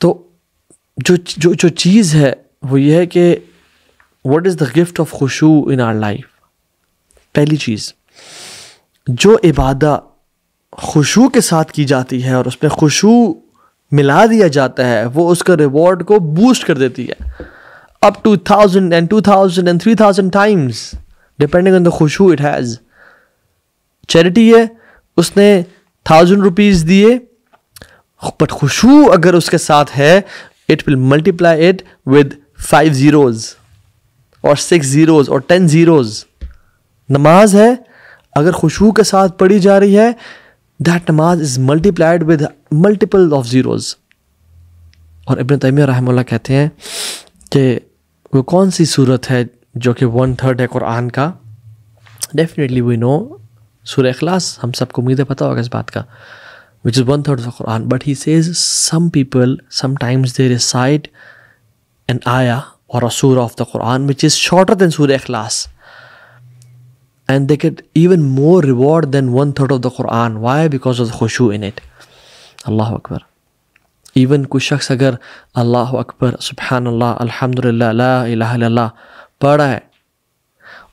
तो जो जो जो चीज़ है वो ये है कि what is the gift of खुशू इन आर लाइफ पहली चीज़ जो इबादा खुशू के साथ की जाती है और उसमें खुशू मिला दिया जाता है वो उसका रिवॉर्ड को बूस्ट कर देती है up to thousand and two thousand and three thousand times depending on the खुशू इट हैज़ चैरिटी है उसने थाउजेंड रुपीज़ दिए बट खुशू अगर उसके साथ है it will multiply it with five zeros और सिक्स ज़ीरोज़ और टेन ज़ीरोज़ नमाज है अगर खुशबू के साथ पढ़ी जा रही है दैट नमाज is multiplied with multiple of zeros और इबन तैमिया रहमल्ला कहते हैं कि वो कौन सी सूरत है जो कि वन थर्ड है कुरान का डेफिनेटली वी नो सूर्य अखलास हम सबको उम्मीद है पता होगा इस बात का which is one third of the Quran. But he says some people sometimes they recite an ayah or a surah of the Quran which is shorter than Surah Ikhlas. And they get even more reward than one third of the Quran. Why? Because of the khushu in it. Allahu Akbar. Even कुछ शख्स अगर अल्लाह अकबर सुबहान अल्लाह अल्हम्दुलिल्लाह ला इलाहा इल्लल्लाह पढ़ा है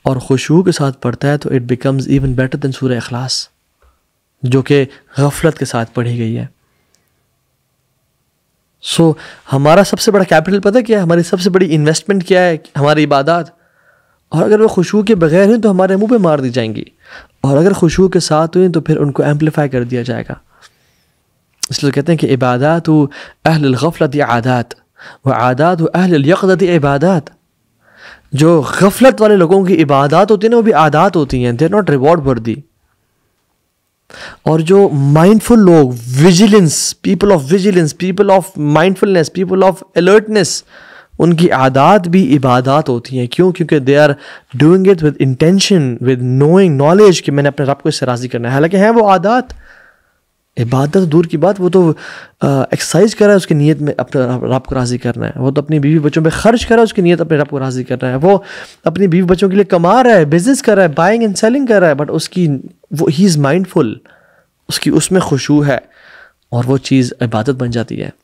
और खुशबू के साथ पढ़ता it becomes even better than better than जो कि गफलत के साथ पढ़ी गई है सो so, हमारा सबसे बड़ा कैपिटल पता क्या है हमारी सबसे बड़ी इन्वेस्टमेंट क्या है हमारी इबादत और अगर वो खुशबू के बगैर हुई तो हमारे मुंह पे मार दी जाएंगी और अगर खुशबू के साथ हुई तो फिर उनको एम्पलीफाई कर दिया जाएगा इसलिए कहते हैं कि इबादत व अहल गफलत आदात व आदात व अहल यकदत इबादत जो गफलत वाले लोगों की इबादत होती है ना वो भी आदात होती हैं देर नॉट रिवॉर्ड वर्दी और जो माइंडफुल लोग vigilance people of vigilance people of mindfulness people of alertness उनकी आदात भी इबादत होती हैं क्यों क्योंकि they are doing it with intention with knowing knowledge कि मैंने अपने रब को इससे राज़ी करना है हालांकि हैं वो आदात इबादत दूर की बात वो तो एक्सरसाइज कर रहा है उसकी नीयत में अपने रब को राज़ी करना है वो तो अपनी बीवी बच्चों पे खर्च कर रहा है उसकी नीयत अपने रब को राज़ी करना है वो अपनी बीवी बच्चों के लिए कमा रहा है बिजनेस कर रहा है बाइंग एंड सेलिंग कर रहा है बट उसकी वो ही इज़ माइंडफुल उसकी उसमें खुशबू है और वो चीज़ इबादत बन जाती है